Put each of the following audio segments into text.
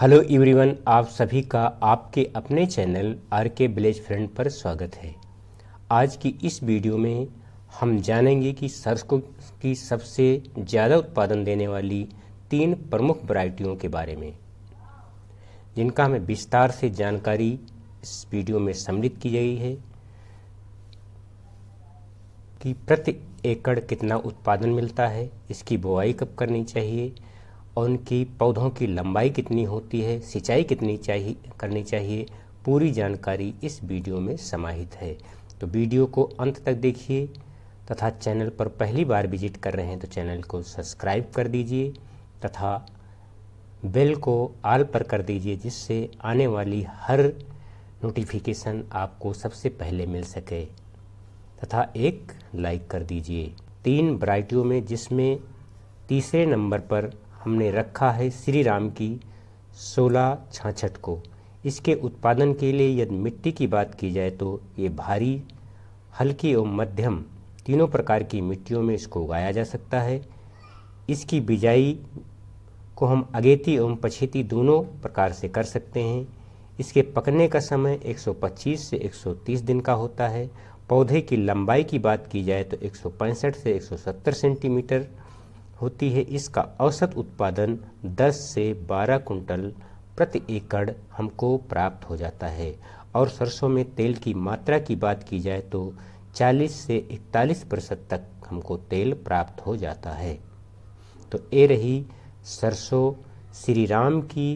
hello everyone आप सभी का आपके अपने channel R K village friend पर स्वागत है आज की इस वीडियो में हम जानेंगे कि सरसों की सबसे ज़्यादा उत्पादन देने वाली तीन प्रमुख वरायटियों के बारे में जिनका हमें विस्तार से जानकारी इस वीडियो में सम्मिलित की गई है कि प्रति एकड़ कितना उत्पादन मिलता है इसकी बुआई कब करनी चाहिए और उनकी पौधों की लंबाई कितनी होती है सिंचाई कितनी चाहिए करनी चाहिए पूरी जानकारी इस वीडियो में समाहित है तो वीडियो को अंत तक देखिए तथा चैनल पर पहली बार विजिट कर रहे हैं तो चैनल को सब्सक्राइब कर दीजिए तथा बेल को आल पर कर दीजिए जिससे आने वाली हर नोटिफिकेशन आपको सबसे पहले मिल सके तथा एक लाइक कर दीजिए तीन वराइटियों में जिसमें तीसरे नंबर पर हमने रखा है श्री राम की सोलह छाछठ को इसके उत्पादन के लिए यदि मिट्टी की बात की जाए तो ये भारी हल्की और मध्यम तीनों प्रकार की मिट्टियों में इसको उगाया जा सकता है इसकी बिजाई को हम अगेती एवं पछेती दोनों प्रकार से कर सकते हैं इसके पकने का समय 125 से 130 दिन का होता है पौधे की लंबाई की बात की जाए तो 165 से 170 सेंटीमीटर होती है इसका औसत उत्पादन 10 से 12 कुंटल प्रति एकड़ हमको प्राप्त हो जाता है और सरसों में तेल की मात्रा की बात की जाए तो 40 से 41 प्रतिशत तक हमको तेल प्राप्त हो जाता है तो ये रही सरसों श्री राम की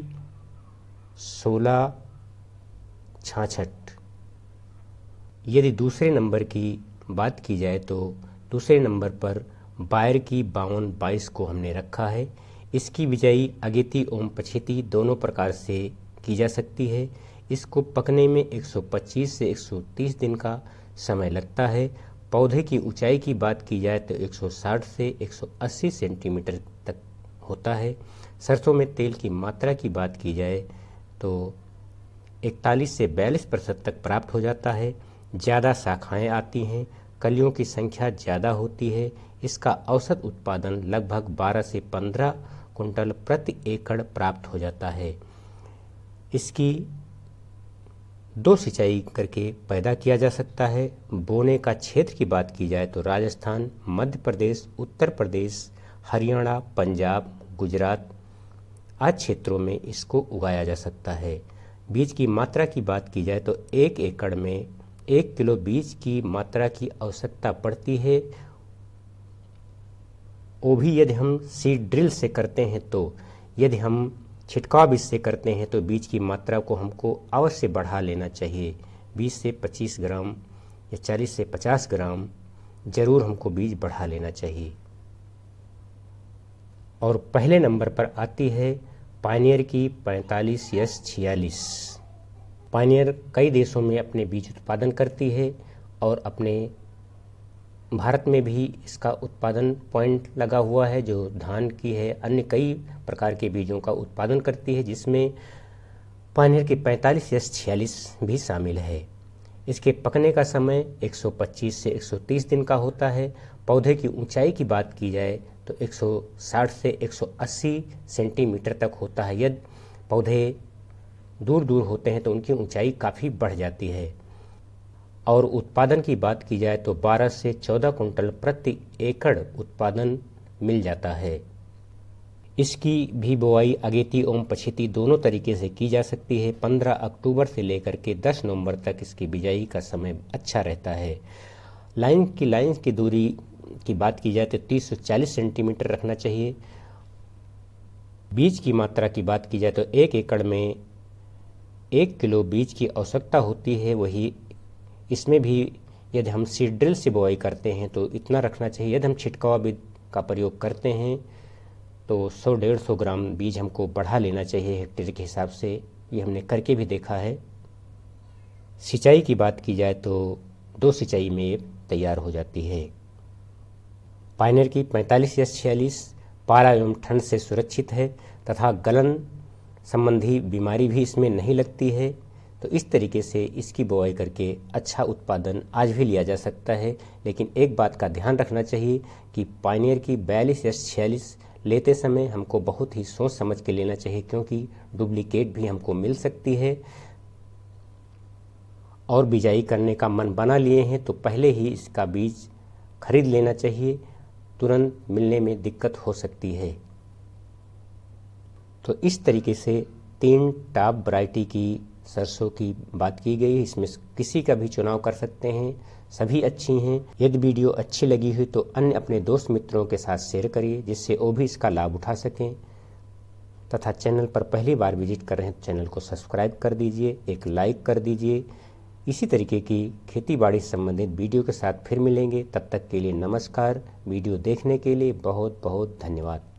सोलह छाछठ यदि दूसरे नंबर की बात की जाए तो दूसरे नंबर पर बायर की बावन बाईस को हमने रखा है इसकी बिजाई अगेती एवं पछेती दोनों प्रकार से की जा सकती है इसको पकने में 125 से 130 दिन का समय लगता है पौधे की ऊंचाई की बात की जाए तो 160 से 180 सेंटीमीटर तक होता है सरसों में तेल की मात्रा की बात की जाए तो 41 से बयालीस प्रतिशत तक प्राप्त हो जाता है ज़्यादा शाखाएँ आती हैं कलियों की संख्या ज़्यादा होती है इसका औसत उत्पादन लगभग 12 से 15 कुंटल प्रति एकड़ प्राप्त हो जाता है इसकी दो सिंचाई करके पैदा किया जा सकता है बोने का क्षेत्र की बात की जाए तो राजस्थान मध्य प्रदेश उत्तर प्रदेश हरियाणा पंजाब गुजरात आदि क्षेत्रों में इसको उगाया जा सकता है बीज की मात्रा की बात की जाए तो एक एकड़ में एक किलो बीज की मात्रा की आवश्यकता पड़ती है वो भी यदि हम सीड ड्रिल से करते हैं तो यदि हम छिटकाव बीज से करते हैं तो बीज की मात्रा को हमको अवश्य बढ़ा लेना चाहिए 20 से 25 ग्राम या 40 से 50 ग्राम ज़रूर हमको बीज बढ़ा लेना चाहिए और पहले नंबर पर आती है पानियर की पैंतालीस यस छियालीस पानियर कई देशों में अपने बीज उत्पादन करती है और अपने भारत में भी इसका उत्पादन पॉइंट लगा हुआ है जो धान की है अन्य कई प्रकार के बीजों का उत्पादन करती है जिसमें पानीर के 45 या छियालीस भी शामिल है इसके पकने का समय 125 से 130 दिन का होता है पौधे की ऊंचाई की बात की जाए तो 160 से 180 सेंटीमीटर तक होता है यदि पौधे दूर दूर होते हैं तो उनकी ऊंचाई काफ़ी बढ़ जाती है और उत्पादन की बात की जाए तो 12 से 14 कुंटल प्रति एकड़ उत्पादन मिल जाता है इसकी भी बुआई अगेती एवं पछेती दोनों तरीके से की जा सकती है 15 अक्टूबर से लेकर के 10 नवंबर तक इसकी बिजाई का समय अच्छा रहता है लाइन की लाइन की दूरी की बात की जाए तो 30 से 40 सेंटीमीटर रखना चाहिए बीज की मात्रा की बात की जाए तो एक एकड़ में एक किलो बीज की आवश्यकता होती है वही इसमें भी यदि हम सीड ड्रिल से बुआई करते हैं तो इतना रखना चाहिए यदि हम छिटकाव बीज का प्रयोग करते हैं तो सौ डेढ़ सौ ग्राम बीज हमको बढ़ा लेना चाहिए हेक्टेयर के हिसाब से ये हमने करके भी देखा है सिंचाई की बात की जाए तो दो सिंचाई में तैयार हो जाती है पाइनर की 45 या छियालीस पारा एवं ठंड से सुरक्षित है तथा गलन संबंधी बीमारी भी इसमें नहीं लगती है तो इस तरीके से इसकी बुआई करके अच्छा उत्पादन आज भी लिया जा सकता है लेकिन एक बात का ध्यान रखना चाहिए कि पाइनियर की बयालीस या छियालीस लेते समय हमको बहुत ही सोच समझ के लेना चाहिए क्योंकि डुप्लीकेट भी हमको मिल सकती है और बिजाई करने का मन बना लिए हैं तो पहले ही इसका बीज खरीद लेना चाहिए तुरंत मिलने में दिक्कत हो सकती है तो इस तरीके से तीन टॉप वराइटी की सरसों की बात की गई इसमें किसी का भी चुनाव कर सकते हैं सभी अच्छी हैं यदि वीडियो अच्छी लगी हुई तो अन्य अपने दोस्त मित्रों के साथ शेयर करिए जिससे वो भी इसका लाभ उठा सकें तथा चैनल पर पहली बार विजिट कर रहे हैं तो चैनल को सब्सक्राइब कर दीजिए एक लाइक कर दीजिए इसी तरीके की बाड़ी संबंधित वीडियो के साथ फिर मिलेंगे तब तक के लिए नमस्कार वीडियो देखने के लिए बहुत बहुत धन्यवाद